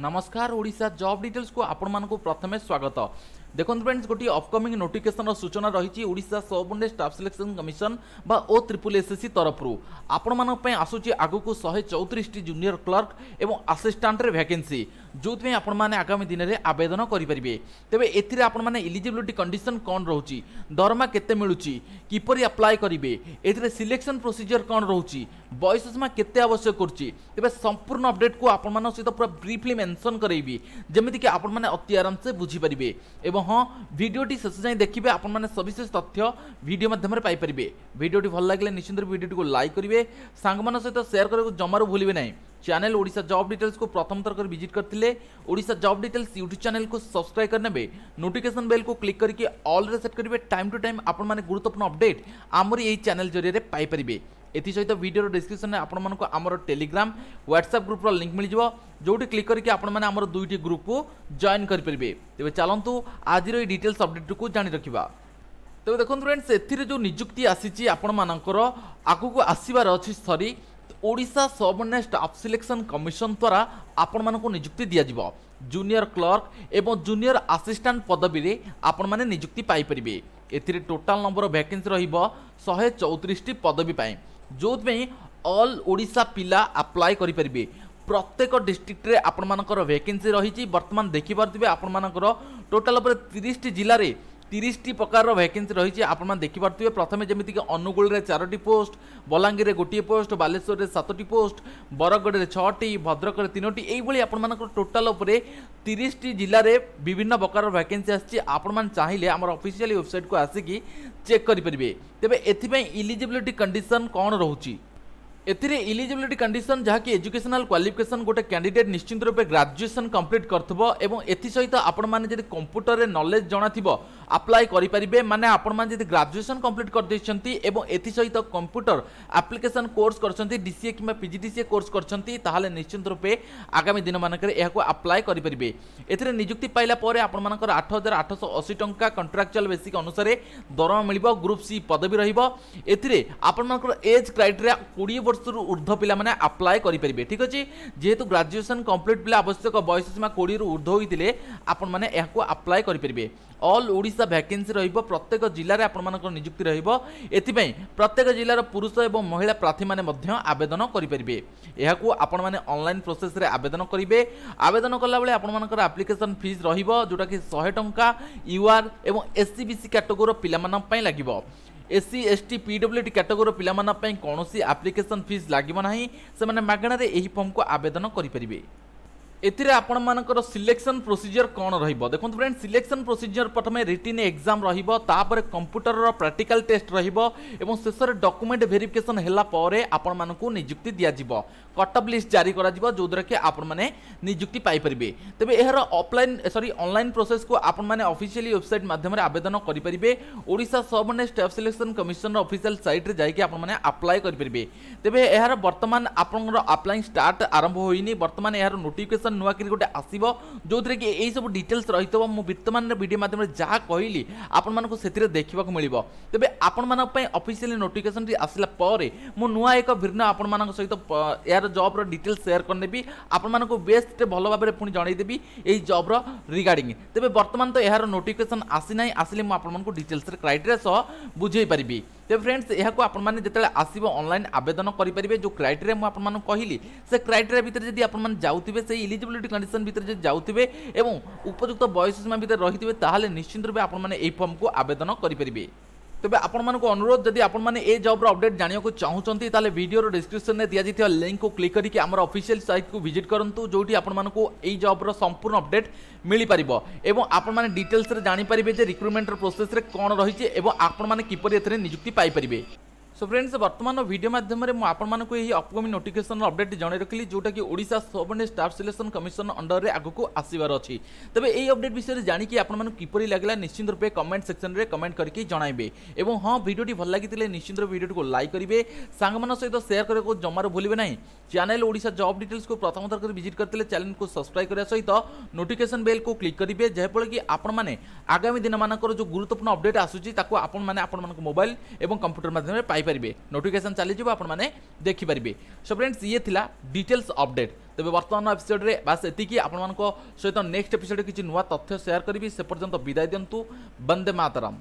नमस्कार ओडा जब डिटेल्स को आपण प्रथम स्वागत দেখুন ফ্রেন্ডস গোটিয়ে অপকমিং নোটিফিকেসনর সূচনা রয়েছে ওড়শা সব ডে স্টাফ সিলেকশন কমিশন বা ও ত্রিপুল এসএসসি তরফর ଆପଣମାନଙ୍କ ପାଇଁ ଆସୁଛି ଆଗକୁ ଶହେ ଚଉତିରିଶଟି ଜୁନିୟର କ୍ଲର୍କ ଏବଂ ଆସିଷ୍ଟାଣ୍ଟରେ ଭ୍ୟାକେନ୍ସି ଯେଉଁଥିପାଇଁ ଆପଣମାନେ ଆଗାମୀ ଦିନରେ ଆବେଦନ କରିପାରିବେ ତେବେ ଏଥିରେ ଆପଣମାନେ ଇଲିଜିବିଲିଟି କଣ୍ଡିସନ୍ କ'ଣ ରହୁଛି ଦରମା କେତେ ମିଳୁଛି କିପରି ଆପ୍ଲାଏ କରିବେ ଏଥିରେ ସିଲେକ୍ସନ୍ ପ୍ରୋସିଜିଓର କ'ଣ ରହୁଛି ବୟସ ସୀମା କେତେ ଆବଶ୍ୟକ କରୁଛି ତେବେ ସମ୍ପୂର୍ଣ୍ଣ ଅପଡେଟ୍କୁ ଆପଣମାନଙ୍କ ସହିତ ପୁରା ବ୍ରିଫଲି ମେନସନ୍ କରାଇବି ଯେମିତିକି ଆପଣମାନେ ଅତି ଆରାମସେ ବୁଝିପାରିବେ ଏବଂ এবং হ্যাঁ ভিডিওটি শেষ যাই দেখবে আপনার সবিশেষ তথ্য ভিডিও মাধ্যমে পাইপারে ভিডিওটি ভাল লাগলে নিশ্চিন্ত ভিডিওটি লাইক করবে সাংগ সহ সেয়ার করা জমারু ভুলবে না চ্যানেল ওড়িশা জব ডিটেल्स को प्रथम थर कर विजिट करते ओडा जॉब डिटेल्स यूट्यूब चैनल को सब्सक्राइब करने नोटिफिकेशन बेल को क्लिक करके ऑल रे सेट करेंगे टाइम टू टाइम आपण मैंने गुरुत्वपूर्ण अपडेट आमरी यही चैनल जरिए पाइपर ଏଥିସହିତ ଭିଡ଼ିଓର ଡିସ୍କ୍ରିପ୍ସନ୍ରେ ଆପଣମାନଙ୍କୁ ଆମର ଟେଲିଗ୍ରାମ ହ୍ୱାଟ୍ସଆପ୍ ଗ୍ରୁପ୍ର ଲିଙ୍କ୍ ମିଳିଯିବ ଯେଉଁଠି କ୍ଲିକ୍ କରିକି ଆପଣମାନେ ଆମର ଦୁଇଟି ଗ୍ରୁପ୍କୁ ଜଏନ୍ କରିପାରିବେ ତେବେ ଚାଲନ୍ତୁ ଆଜିର ଏହି ଡିଟେଲ୍ସ ଅପଡ଼େଟ୍ଟିକୁ ଜାଣି ରଖିବା ତେବେ ଦେଖନ୍ତୁ ଫ୍ରେଣ୍ଡସ୍ ଏଥିରେ ଯେଉଁ ନିଯୁକ୍ତି ଆସିଛି ଆପଣମାନଙ୍କର ଆଗକୁ ଆସିବାର ଅଛି ସରି ଓଡ଼ିଶା ସବ୍ନେଷ୍ଟ ଅଫ୍ ସିଲେକ୍ସନ୍ କମିଶନ ଦ୍ୱାରା ଆପଣମାନଙ୍କୁ ନିଯୁକ୍ତି ଦିଆଯିବ ଜୁନିୟର କ୍ଲର୍କ ଏବଂ ଜୁନିୟର ଆସିଷ୍ଟାଣ୍ଟ ପଦବୀରେ ଆପଣମାନେ ନିଯୁକ୍ତି ପାଇପାରିବେ ଏଥିରେ ଟୋଟାଲ୍ ନମ୍ବର ଭ୍ୟାକେନ୍ସି ରହିବ ଶହେ ଚଉତିରିଶଟି ପଦବୀ ପାଇଁ ଯେଉଁଥିପାଇଁ ଅଲ୍ ଓଡ଼ିଶା ପିଲା ଆପ୍ଲାଏ କରିପାରିବେ প্রত্যেক ডিস্ট্রিক্টরে আপনার ভ্যাকেন্সি রয়েছে বর্তমান দেখিপারে আপনার টোটাল উপরে তিরিশটি জেলার তিরিশটি প্রকারর ভ্যাকেন্সি রয়েছে আপনার দেখিপারে প্রথমে যেমিকি অনুগুলের চারোটি পোস্ট বলাঙ্গীরে গোটিয়ে পোস্ট বালেশ্বরের সাতটি পোস্ট বরগড়ের ছটি ভদ্রকরে তিনোটি এইভাবে আপনার টোটাল উপরে তিরিশটি জেলার বিভিন্ন প্রকার ভ্যাকেন্সি আসছে আপনার চাইলে আমার অফিসিয়াল কু আসিকি চেক করে পারে তবে এথিপাই ইলিজিবিলিটি কন্ডিশন কম রয়েছে এর ইলিজিবিলিটি কন্ডিশন যা কি এজুকেশনাল কোয়ালিফিকেসন গোটে ক্যাডিডেট নিশ্চিত রূপে গ্রাজুয়েসন কমপ্লিট করথব এবং এসহ আপনার যদি কম্পুটরের নলেজ জনা থাকবে আপ্লাই করে মানে আপনার যদি গ্রাজুয়েসন কমপ্লিট করেছেন এবং এসহিত কম্পুটর আপ্লিকেসন কোর্স করছেন ডিসিএ কিংবা পিজিডিসিএ কোর্স করছেন তাহলে নিশ্চিত রূপে আগামী দিন মানুষের এখন আপ্লাই করে এতে নিযুক্তি পাইলা পরে আপনার আট হাজার আটশো অশী টঙ্কা কন্ট্রাকচুয়াল বেসিক অনুসারে দরমা মিলব গ্রুপ সি পদবী রহব এতে আপনার এজ ক্রাইটেরিয়া কোড়িয়ে বর্ষর ঊর্ধ্ব পিলা মানে আপ্লাই করে ঠিক আছে যেহেতু গ্রাজুয়েসন কমপ্লিট পিলা আবশ্যক বয়স সীমা কোড়ি ঊর্ধ্ব হয়ে আপনার এখন আপ্লাই করে অল ওড়িশা ଉଣେଇଶଟା ଭ୍ୟାକେନ୍ସି ରହିବ ପ୍ରତ୍ୟେକ ଜିଲ୍ଲାରେ ଆପଣମାନଙ୍କର ନିଯୁକ୍ତି ରହିବ ଏଥିପାଇଁ ପ୍ରତ୍ୟେକ ଜିଲ୍ଲାର ପୁରୁଷ ଏବଂ ମହିଳା ପ୍ରାର୍ଥୀମାନେ ମଧ୍ୟ ଆବେଦନ କରିପାରିବେ ଏହାକୁ ଆପଣମାନେ ଅନଲାଇନ୍ ପ୍ରୋସେସ୍ରେ ଆବେଦନ କରିବେ ଆବେଦନ କଲାବେଳେ ଆପଣମାନଙ୍କର ଆପ୍ଲିକେସନ୍ ଫିସ୍ ରହିବ ଯେଉଁଟାକି ଶହେ ଟଙ୍କା ୟୁଆର୍ ଏବଂ ଏସ୍ ସି ବି ସି କାଟେଗୋରିର ପିଲାମାନଙ୍କ ପାଇଁ ଲାଗିବ এসসি এসটি পিডব্লুডি ক্যাটেগোরি পিলামানক কৌশি আপ্লিকেসন ফিজ লাগিব না সে মাগণার এই ফর্মক আবেদন করে ଏଥିରେ ଆପଣମାନଙ୍କର ସିଲେକ୍ସନ୍ ପ୍ରୋସିଜିଅର୍ କ'ଣ ରହିବ ଦେଖନ୍ତୁ ଫ୍ରେଣ୍ଡ ସିଲେକ୍ସନ୍ ପ୍ରୋସିଜିଅର୍ ପ୍ରଥମେ ରିଟିନ୍ ଏକ୍ଜାମ୍ ରହିବ ତାପରେ କମ୍ପ୍ୟୁଟରର ପ୍ରାକ୍ଟିକାଲ୍ ଟେଷ୍ଟ ରହିବ ଏବଂ ଶେଷରେ ଡକୁମେଣ୍ଟ ଭେରିଫିକେସନ୍ ହେଲା ପରେ ଆପଣମାନଙ୍କୁ ନିଯୁକ୍ତି ଦିଆଯିବ କଟଅଫ୍ ଲିଷ୍ଟ ଜାରି କରାଯିବ ଯେଉଁଦ୍ୱାରା କି ଆପଣମାନେ ନିଯୁକ୍ତି ପାଇପାରିବେ ତେବେ ଏହାର ଅଫଲାଇନ୍ ସରି ଅନଲାଇନ୍ ପ୍ରୋସେସ୍କୁ ଆପଣମାନେ ଅଫିସିଆଲି ୱେବସାଇଟ୍ ମାଧ୍ୟମରେ ଆବେଦନ କରିପାରିବେ ଓଡ଼ିଶା ସବ୍ନେ ଷ୍ଟାଫ୍ ସିଲେକ୍ସନ୍ କମିଶନର ଅଫିସିଆଲ୍ ସାଇଟ୍ରେ ଯାଇକି ଆପଣମାନେ ଆପ୍ଲାଏ କରିପାରିବେ ତେବେ ଏହାର ବର୍ତ୍ତମାନ ଆପଣଙ୍କର ଆପ୍ଲାଇଂ ଷ୍ଟାର୍ଟ ଆରମ୍ଭ ହୋଇନି ବର୍ତ୍ତମାନ ଏହାର ନୋଟିଫିକେସନ୍ ନୋଟିଫିକେସନ୍ ନୂଆ କିରି ଗୋଟେ ଆସିବ ଯେଉଁଥିରେ କି ଏହିସବୁ ଡିଟେଲ୍ସ ରହିଥିବ ମୁଁ ବର୍ତ୍ତମାନର ଭିଡ଼ିଓ ମାଧ୍ୟମରେ ଯାହା କହିଲି ଆପଣମାନଙ୍କୁ ସେଥିରେ ଦେଖିବାକୁ ମିଳିବ ତେବେ ଆପଣମାନଙ୍କ ପାଇଁ ଅଫିସିଆଲି ନୋଟିଫିକେସନ୍ଟି ଆସିଲା ପରେ ମୁଁ ନୂଆ ଏକ ଭିନ୍ନ ଆପଣମାନଙ୍କ ସହିତ ଏହାର ଜବ୍ର ଡିଟେଲ୍ସ ସେୟାର କରିନେବି ଆପଣମାନଙ୍କୁ ବେଷ୍ଟ ଭଲ ଭାବରେ ପୁଣି ଜଣାଇଦେବି ଏହି ଜବ୍ର ରିଗାର୍ଡ଼ିଂ ତେବେ ବର୍ତ୍ତମାନ ତ ଏହାର ନୋଟିଫିକେସନ୍ ଆସିନାହିଁ ଆସିଲେ ମୁଁ ଆପଣମାନଙ୍କୁ ଡିଟେଲ୍ସରେ କ୍ରାଇଟେରିଆ ସହ ବୁଝାଇ ପାରିବି ତେବେ ଫ୍ରେଣ୍ଡସ୍ ଏହାକୁ ଆପଣମାନେ ଯେତେବେଳେ ଆସିବ ଅନଲାଇନ୍ ଆବେଦନ କରିପାରିବେ ଯେଉଁ କ୍ରାଇଟେରିଆ ମୁଁ ଆପଣମାନଙ୍କୁ କହିଲି ସେ କ୍ରାଇଟେରିଆ ଭିତରେ ଯଦି ଆପଣମାନେ ଯାଉଥିବେ ସେଇ ଇଲିଜିବିଲିଟି କଣ୍ଡିସନ୍ ଭିତରେ ଯଦି ଯାଉଥିବେ ଏବଂ ଉପଯୁକ୍ତ ବୟସ ସୀମା ଭିତରେ ରହିଥିବେ ତାହେଲେ ନିଶ୍ଚିନ୍ତ ରୂପେ ଆପଣମାନେ ଏହି ଫର୍ମକୁ ଆବେଦନ କରିପାରିବେ তবে আপনার অনুরোধ যদি আপনার এই জবর অপডেট জাঁয়া চাহুমান তাহলে ভিডিওর ডিসক্রিপশন দিয়া লিঙ্ক কু ক্লিক করি আমার অফিসিয়াল সাইট কু ভিজিট করতু যেটি আপনার এই জবর সম্পূর্ণ অপডেট মিপার এবং আপনার ডিটেলসে জাঁপারে যে রিক্রুটমেন্টর প্রোসেসে কম রয়েছে এবং আপনার কিপর এতে নিযুক্তি পাইপারে सो फ्रेंड्स बर्तमान भिडियो मध्यम आपको यही अपकमिंग नोटिफिकेसन अपडेट जन रखिली जोटा कि ओडा सबर्ड स्टाफ सिलेक्शन कमिशन अंडर में आगे आसबार अच्छी तेज यही अपडेट विषय जाणी आपको किपर लगे निश्चित रूपे कमेंट सेक्शन में कमेंट करके जनइबे और हाँ भिडियोटी भल लगी निश्चित भिडियो को लाइक करेंगे सांग सहित सेयार करने जमार भूलें ना चैनल ओडा जब डिटेल्स को प्रथम थर कर भिजिट करते चैनल को सब्सक्राइब करने सहित नोटिफिकेसन बेल को क्लिक करेंगे जहाँफल कि आपने आगामी दिन मानक जो गुरुत्वपूर्ण अपडेट आसूँ आपने मोबाइल और कंप्यूटर मध्यम पाइप পারিবে নোটিফিকেশন চালিয়ে যাব আপনার দেখি পারিবে সো ফ্রেন্ডস ইয়ে লা ডিটেলস অপডেট তবে বর্তমান এপিসোডে বাস এতিকি আপনার সহ নেক্সট এপিসোডে কিছু নূয় তথ্য সেয়ার করবি সে পর্যন্ত বিদায় দিন্তু বন্দে মাতরম